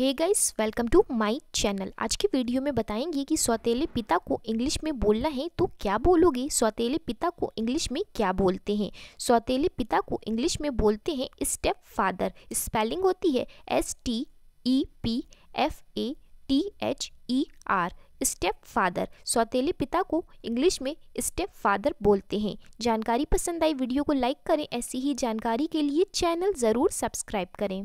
hey guys welcome to my channel आज की video में बताएंगे कि सौतेले पिता को इंग्लिश में बोलना है तो क्या बोलोगे सौतेले पिता को इंग्लिश में क्या बोलते हैं सौतेले पिता को इंग्लिश में बोलते हैं स्टेप फादर स्पेलिंग होती है S T E P F A T H E R step father सौतेले पिता को इंग्लिश में स्टेप फादर बोलते हैं जानकारी पसंद आई वीडियो को लाइक करें ऐसी ही जानकारी के लिए चैनल ज़रूर सब्सक्राइब करें